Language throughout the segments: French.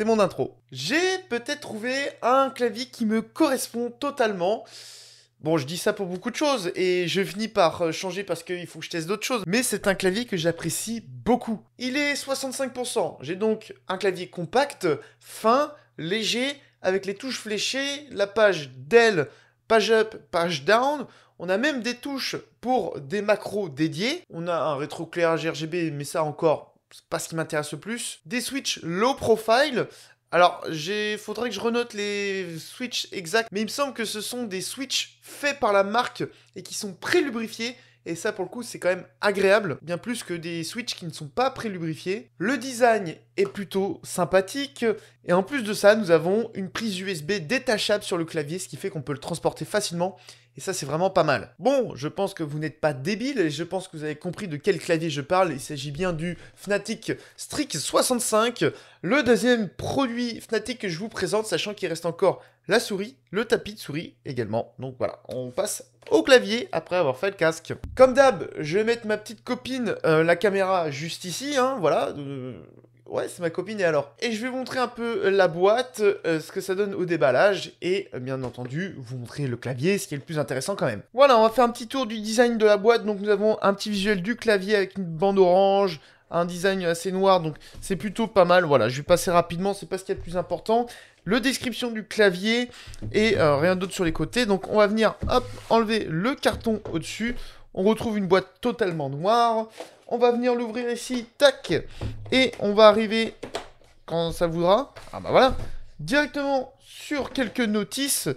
c'est mon intro. J'ai peut-être trouvé un clavier qui me correspond totalement. Bon, je dis ça pour beaucoup de choses et je finis par euh, changer parce qu'il faut que je teste d'autres choses. Mais c'est un clavier que j'apprécie beaucoup. Il est 65%. J'ai donc un clavier compact, fin, léger, avec les touches fléchées, la page del, page up, page down. On a même des touches pour des macros dédiés. On a un rétroéclairage RGB, mais ça encore, c'est pas ce qui m'intéresse le plus. Des switches low profile. Alors, j'ai faudrait que je renote les switches exacts, mais il me semble que ce sont des switches faits par la marque et qui sont pré-lubrifiés. Et ça, pour le coup, c'est quand même agréable, bien plus que des switches qui ne sont pas pré-lubrifiés. Le design est plutôt sympathique. Et en plus de ça, nous avons une prise USB détachable sur le clavier, ce qui fait qu'on peut le transporter facilement et ça, c'est vraiment pas mal. Bon, je pense que vous n'êtes pas débile et je pense que vous avez compris de quel clavier je parle. Il s'agit bien du Fnatic Strix 65, le deuxième produit Fnatic que je vous présente, sachant qu'il reste encore la souris, le tapis de souris également. Donc voilà, on passe au clavier après avoir fait le casque. Comme d'hab, je vais mettre ma petite copine, euh, la caméra, juste ici, hein, voilà. Euh, Ouais, c'est ma copine et alors. Et je vais vous montrer un peu euh, la boîte, euh, ce que ça donne au déballage et euh, bien entendu vous montrer le clavier, ce qui est le plus intéressant quand même. Voilà, on va faire un petit tour du design de la boîte. Donc nous avons un petit visuel du clavier avec une bande orange, un design assez noir, donc c'est plutôt pas mal. Voilà, je vais passer rapidement, c'est pas ce qu'il y a de plus important. Le description du clavier et rien d'autre sur les côtés. Donc on va venir hop, enlever le carton au-dessus. On retrouve une boîte totalement noire. On va venir l'ouvrir ici, tac. Et on va arriver, quand ça voudra, ah bah voilà, directement sur quelques notices.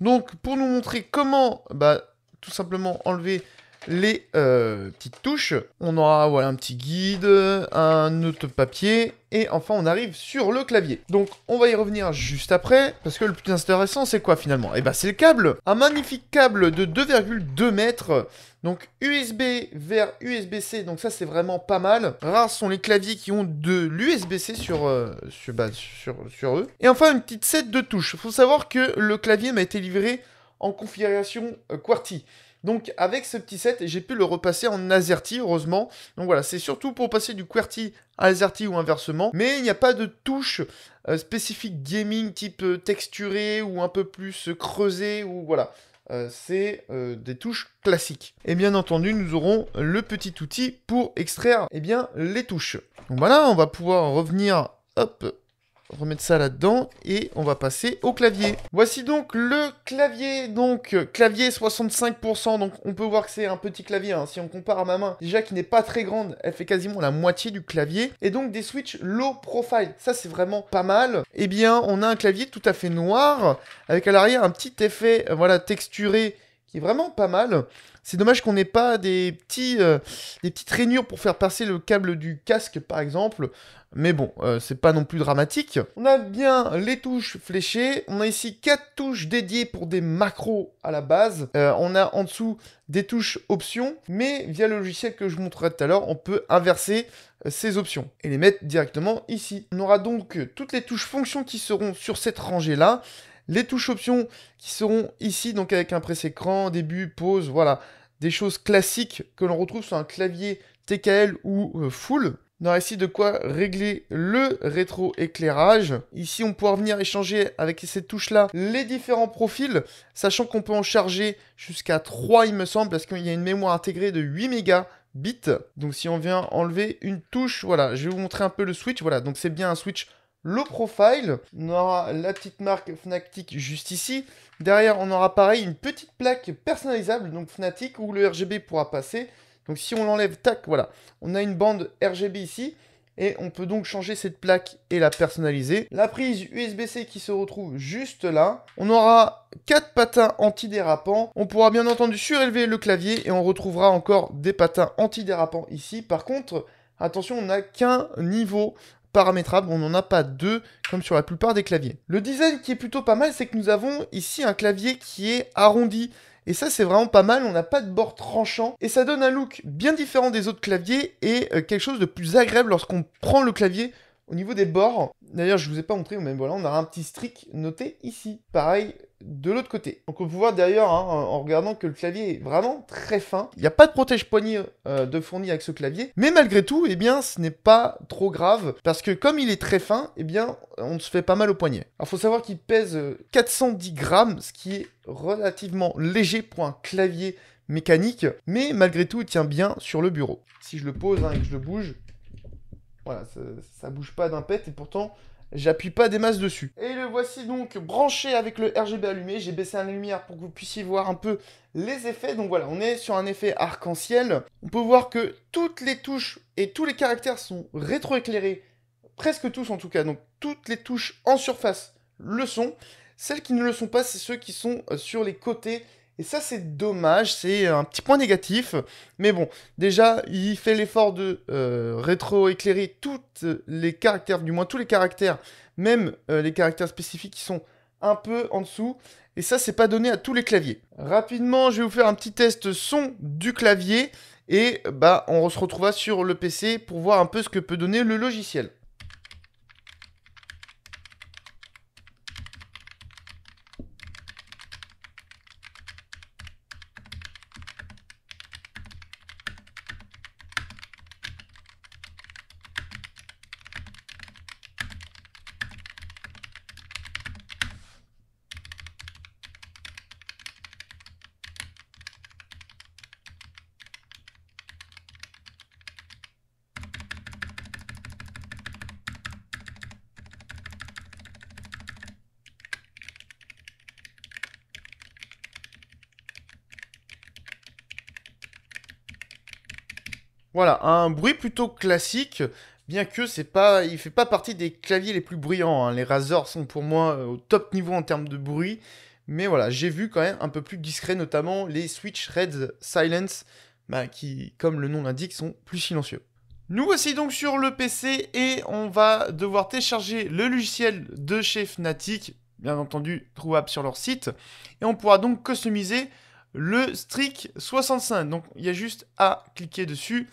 Donc, pour nous montrer comment, bah, tout simplement enlever les euh, petites touches. On aura un petit guide, un autre papier, et enfin on arrive sur le clavier. Donc on va y revenir juste après, parce que le plus intéressant c'est quoi finalement Et eh bah ben, c'est le câble Un magnifique câble de 2,2 mètres, donc USB vers USB-C, donc ça c'est vraiment pas mal. Rares sont les claviers qui ont de l'USB-C sur, euh, bah, sur, sur, eux. Et enfin une petite set de touches. Faut savoir que le clavier m'a été livré en configuration euh, QWERTY. Donc avec ce petit set, j'ai pu le repasser en AZERTY, heureusement. Donc voilà, c'est surtout pour passer du QWERTY à AZERTY ou inversement. Mais il n'y a pas de touche euh, spécifique gaming type euh, texturé ou un peu plus euh, creusé ou voilà. c'est des touches classiques. Et bien entendu, nous aurons le petit outil pour extraire eh bien, les touches. Donc voilà, on va pouvoir revenir hop, remettre ça là-dedans et on va passer au clavier. Voici donc le clavier, donc clavier 65%, donc on peut voir que c'est un petit clavier, hein, si on compare à ma main, déjà qui n'est pas très grande, elle fait quasiment la moitié du clavier, et donc des switches low profile, ça c'est vraiment pas mal. Eh bien, on a un clavier tout à fait noir, avec à l'arrière un petit effet, euh, voilà, texturé, qui vraiment pas mal. C'est dommage qu'on n'ait pas des, petits, euh, des petites rainures pour faire passer le câble du casque, par exemple. Mais bon, euh, c'est pas non plus dramatique. On a bien les touches fléchées. On a ici quatre touches dédiées pour des macros à la base. Euh, on a en dessous des touches options. Mais via le logiciel que je vous montrerai tout à l'heure, on peut inverser ces options et les mettre directement ici. On aura donc toutes les touches fonctions qui seront sur cette rangée-là les touches options qui seront ici, donc avec un presse écran, début, pause, voilà, des choses classiques que l'on retrouve sur un clavier TKL ou euh, full. On aura ici de quoi régler le rétro-éclairage. Ici, on pourra venir échanger avec ces touches là les différents profils, sachant qu'on peut en charger jusqu'à 3, il me semble, parce qu'il y a une mémoire intégrée de 8 mégabits. Donc si on vient enlever une touche, voilà, je vais vous montrer un peu le switch. Voilà, donc c'est bien un switch le profile. On aura la petite marque Fnatic juste ici. Derrière, on aura pareil une petite plaque personnalisable, donc Fnatic, où le RGB pourra passer. Donc si on l'enlève, tac, voilà. On a une bande RGB ici. Et on peut donc changer cette plaque et la personnaliser. La prise USB-C qui se retrouve juste là. On aura quatre patins antidérapants. On pourra bien entendu surélever le clavier et on retrouvera encore des patins antidérapants ici. Par contre, Attention, on n'a qu'un niveau paramétrable, on n'en a pas deux comme sur la plupart des claviers. Le design qui est plutôt pas mal, c'est que nous avons ici un clavier qui est arrondi. Et ça c'est vraiment pas mal, on n'a pas de bord tranchant et ça donne un look bien différent des autres claviers et euh, quelque chose de plus agréable lorsqu'on prend le clavier au niveau des bords, d'ailleurs je vous ai pas montré, mais voilà, on a un petit strict noté ici. Pareil de l'autre côté. Donc on peut voir d'ailleurs, hein, en regardant que le clavier est vraiment très fin, il n'y a pas de protège poignée euh, de fourni avec ce clavier, mais malgré tout, eh bien, ce n'est pas trop grave, parce que comme il est très fin, eh bien, on se fait pas mal au poignet. Alors faut savoir qu'il pèse 410 euh, grammes, ce qui est relativement léger pour un clavier mécanique, mais malgré tout, il tient bien sur le bureau. Si je le pose hein, et que je le bouge, voilà, ça, ça bouge pas d'un pet et pourtant j'appuie pas des masses dessus. Et le voici donc branché avec le RGB allumé. J'ai baissé la lumière pour que vous puissiez voir un peu les effets. Donc voilà, on est sur un effet arc-en-ciel. On peut voir que toutes les touches et tous les caractères sont rétroéclairés. Presque tous en tout cas. Donc toutes les touches en surface le sont. Celles qui ne le sont pas, c'est ceux qui sont euh, sur les côtés et ça, c'est dommage, c'est un petit point négatif. Mais bon, déjà, il fait l'effort de euh, rétroéclairer rétro-éclairer tous les caractères, du moins tous les caractères, même euh, les caractères spécifiques qui sont un peu en dessous. Et ça, c'est pas donné à tous les claviers. Rapidement, je vais vous faire un petit test son du clavier. Et bah, on se retrouvera sur le PC pour voir un peu ce que peut donner le logiciel. Voilà, un bruit plutôt classique, bien que c'est pas, il fait pas partie des claviers les plus bruyants. Hein. Les Razors sont pour moi euh, au top niveau en termes de bruit, mais voilà, j'ai vu quand même un peu plus discret, notamment les Switch Red Silence, bah, qui, comme le nom l'indique, sont plus silencieux. Nous voici donc sur le PC et on va devoir télécharger le logiciel de chez Fnatic, bien entendu trouvable sur leur site, et on pourra donc customiser le strict 65. Donc il y a juste à cliquer dessus.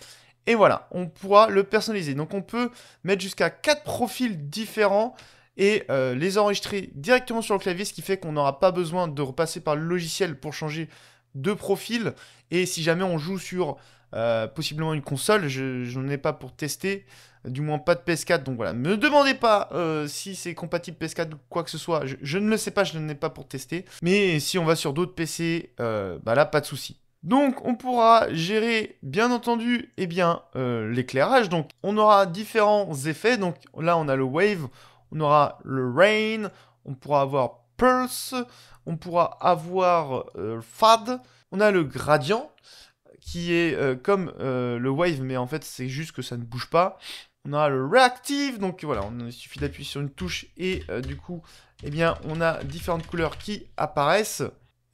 Et voilà, on pourra le personnaliser. Donc on peut mettre jusqu'à 4 profils différents et euh, les enregistrer directement sur le clavier, ce qui fait qu'on n'aura pas besoin de repasser par le logiciel pour changer deux profils. Et si jamais on joue sur euh, possiblement une console, je, n'en ai pas pour tester, du moins pas de PS4. Donc voilà, ne me demandez pas euh, si c'est compatible PS4 ou quoi que ce soit. Je, ne le sais pas, je n'en ai pas pour tester. Mais si on va sur d'autres PC, euh, bah là, pas de souci. Donc on pourra gérer bien entendu et eh bien l'éclairage. Donc on aura différents effets. Donc là on a le wave, on aura le rain, on pourra avoir pulse, on pourra avoir euh, FAD, on a le gradient, qui est euh, comme euh, le wave, mais en fait c'est juste que ça ne bouge pas. On a le reactive, donc voilà, on, il suffit d'appuyer sur une touche et du coup, eh bien, on a différentes couleurs qui apparaissent.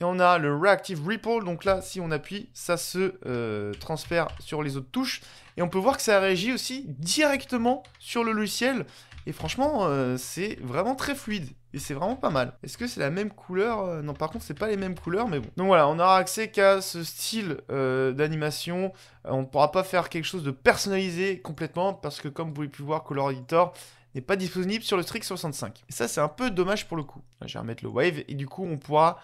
Et on a le Reactive Ripple, donc là, si on appuie, ça se transfère sur les autres touches. Et on peut voir que ça réagit aussi directement sur le logiciel. Et franchement, c'est vraiment très fluide. Et c'est vraiment pas mal. Est-ce que c'est la même couleur euh, Non, par contre, c'est pas les mêmes couleurs, mais bon. Donc voilà, on aura accès qu'à ce style euh, d'animation. Euh, on ne pourra pas faire quelque chose de personnalisé complètement, parce que comme vous pouvez pu voir, Color Editor n'est pas disponible sur le Strix 65. Et ça, c'est un peu dommage pour le coup. Là, je vais remettre le Wave, et du coup, on pourra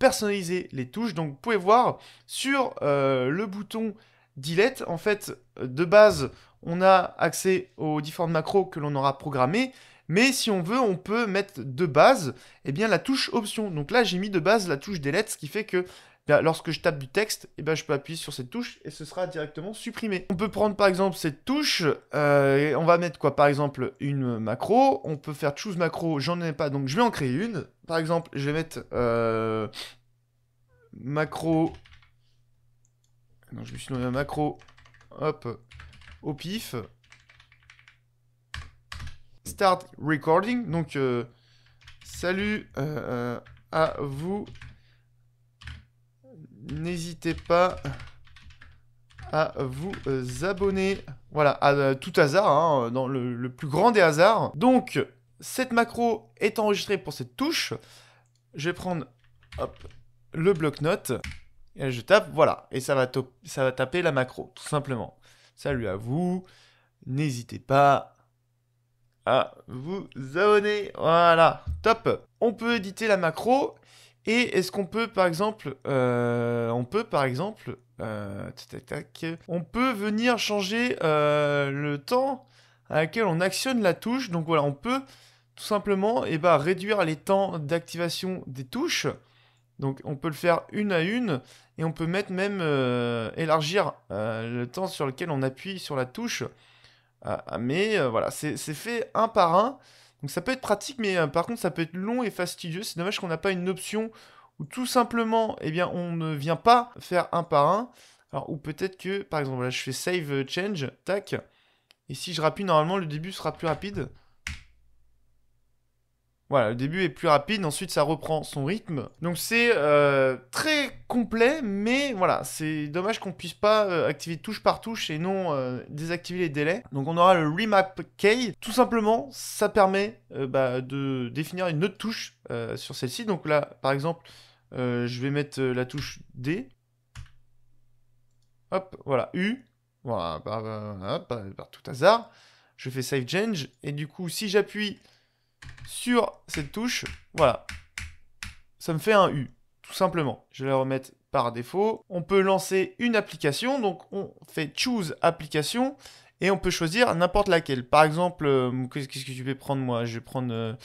personnaliser les touches. Donc, vous pouvez voir sur le bouton Delete, en fait, de base, on a accès aux différentes macros que l'on aura programmées, mais si on veut, on peut mettre de base eh bien, la touche option. Donc là, j'ai mis de base la touche delete, ce qui fait que bah, lorsque je tape du texte, eh bien, je peux appuyer sur cette touche et ce sera directement supprimé. On peut prendre par exemple cette touche, euh, on va mettre quoi Par exemple une macro, on peut faire choose macro, j'en ai pas, donc je vais en créer une. Par exemple, je vais mettre euh, macro, non, je me suis macro, hop, au pif, start recording. Donc, euh, salut euh, euh, à vous. N'hésitez pas à vous abonner. Voilà, à tout hasard, hein, dans le, plus grand des hasards. Donc, cette macro est enregistrée pour cette touche. Je vais prendre le bloc-notes. Et je tape, voilà. Et ça va, ça va taper la macro, tout simplement. Salut à vous. N'hésitez pas vous abonner. Voilà, top. On peut éditer la macro et est-ce qu'on peut par exemple, euh, on peut par exemple, euh, on peut venir changer euh, le temps à laquelle on actionne la touche. Donc voilà, on peut tout simplement et eh ben, réduire les temps d'activation des touches. Donc on peut le faire une à une et on peut mettre même élargir le temps sur lequel on appuie sur la touche. Ah, ah, mais euh, voilà, c'est fait un par un. Donc ça peut être pratique, mais euh, par contre ça peut être long et fastidieux. C'est dommage qu'on n'a pas une option où tout simplement, eh bien, on ne vient pas faire un par un. Alors, ou peut-être que, par exemple, là, je fais save euh, change, tac. Et si je rappuie, normalement, le début sera plus rapide. Voilà, le début est plus rapide, ensuite ça reprend son rythme. Donc c'est euh, très complet, mais voilà, c'est dommage qu'on puisse pas euh, activer touche par touche et non euh, désactiver les délais. Donc on aura le remap key. Tout simplement, ça permet bah, de définir une autre touche sur celle-ci. Donc là, par exemple, je vais mettre la touche D. Hop, voilà, U. Voilà, bah, bah, par tout hasard. Je fais save change, et du coup, si j'appuie sur cette touche. Voilà. Ça me fait un U, tout simplement. Je vais la remettre par défaut. On peut lancer une application. Donc, on fait Choose application et on peut choisir n'importe laquelle. Par exemple, euh, qu'est-ce que je vais prendre moi euh, euh, Je vais prendre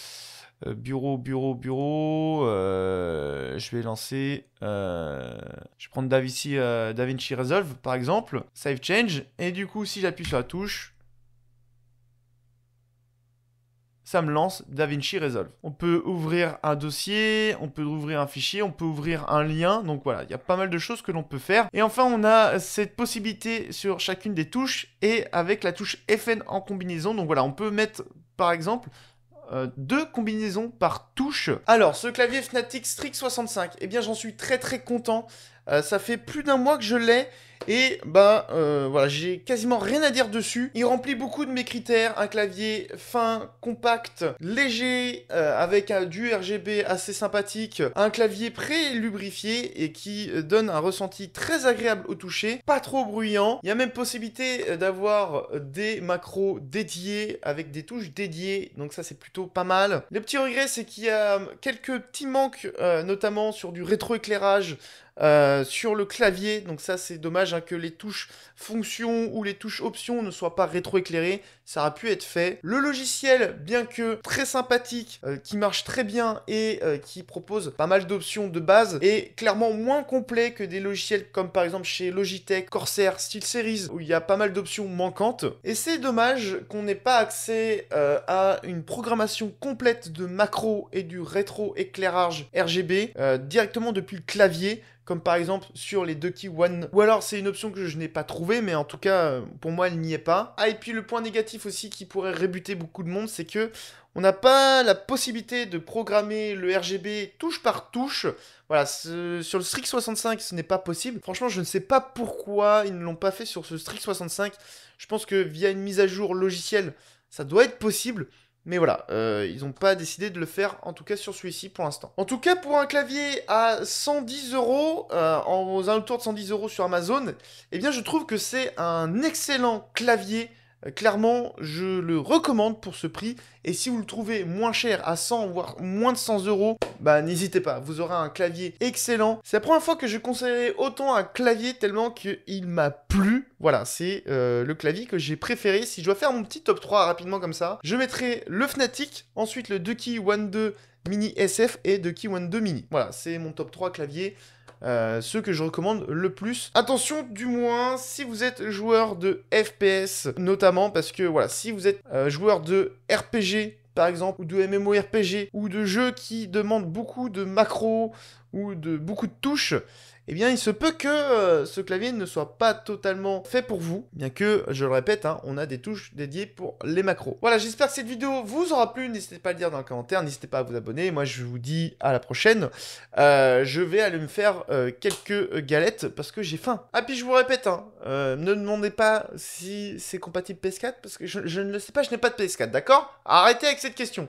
bureau, bureau, bureau. je vais lancer. je vais prendre DaVinci, DaVinci Resolve par exemple. Save Change. Et du coup, si j'appuie sur la touche, ça me lance DaVinci Resolve. On peut ouvrir un dossier, on peut ouvrir un fichier, on peut ouvrir un lien. Donc voilà, il y a pas mal de choses que l'on peut faire. Et enfin, on a cette possibilité sur chacune des touches et avec la touche FN en combinaison. Donc voilà, on peut mettre par exemple euh, deux combinaisons par touche. Alors, ce clavier Fnatic Strix 65, eh bien j'en suis très très content. Euh, ça fait plus d'un mois que je l'ai. Et ben voilà, j'ai quasiment rien à dire dessus. Il remplit beaucoup de mes critères, un clavier fin, compact, léger, euh, avec un, du RGB assez sympathique, un clavier pré-lubrifié et qui donne un ressenti très agréable au toucher, pas trop bruyant. Il y a même possibilité d'avoir des macros dédiés avec des touches dédiées, donc ça c'est plutôt pas mal. Le petit regret c'est qu'il y a quelques petits manques, notamment sur du rétroéclairage euh, sur le clavier, donc ça c'est dommage hein, que les touches fonctions ou les touches options ne soient pas rétroéclairées ça a pu être fait. Le logiciel, bien que très sympathique, euh, qui marche très bien et euh, qui propose pas mal d'options de base, est clairement moins complet que des logiciels comme par exemple chez Logitech, Corsair, SteelSeries, où il y a pas mal d'options manquantes. Et c'est dommage qu'on n'ait pas accès euh, à une programmation complète de macro et du rétro-éclairage RGB directement depuis le clavier, comme par exemple sur les Ducky One. Ou alors c'est une option que je n'ai pas trouvée, mais en tout cas, pour moi, elle n'y est pas. Ah, et puis le point négatif aussi qui pourrait rébuter beaucoup de monde, c'est que on n'a pas la possibilité de programmer le RGB touche par touche. Voilà, sur le Strix 65, ce n'est pas possible. Franchement, je ne sais pas pourquoi ils ne l'ont pas fait sur ce Strix 65. Je pense que via une mise à jour logicielle, ça doit être possible. Mais voilà, euh, ils n'ont pas décidé de le faire, en tout cas sur celui-ci pour l'instant. En tout cas, pour un clavier à 110 euros, euh, aux alentours de 110 euros sur Amazon, eh bien je trouve que c'est un excellent clavier clairement, je le recommande pour ce prix. Et si vous le trouvez moins cher, à 100 voire moins de 100 euros, bah n'hésitez pas, vous aurez un clavier excellent. C'est la première fois que je conseillerais autant un clavier tellement qu'il m'a plu. Voilà, c'est euh, le clavier que j'ai préféré. Si je dois faire mon petit top 3 rapidement comme ça, je mettrai le Fnatic, ensuite le Ducky One 2 Mini SF et Ducky One 2 Mini. Voilà, c'est mon top 3 clavier. Euh, ceux que je recommande le plus. Attention du moins si vous êtes joueur de FPS notamment parce que voilà, si vous êtes euh, joueur de RPG par exemple, ou de MMORPG, ou de jeux qui demandent beaucoup de macros, ou de beaucoup de touches, eh bien il se peut que euh, ce clavier ne soit pas totalement fait pour vous, bien que, je le répète, hein, on a des touches dédiées pour les macros. Voilà, j'espère que cette vidéo vous aura plu, n'hésitez pas à le dire dans les commentaires, n'hésitez pas à vous abonner, moi je vous dis à la prochaine, euh, je vais aller me faire euh, quelques galettes parce que j'ai faim. Ah puis je vous répète, hein, ne demandez pas si c'est compatible PS4, parce que je, je ne le sais pas, je n'ai pas de PS4, d'accord Arrêtez avec cette question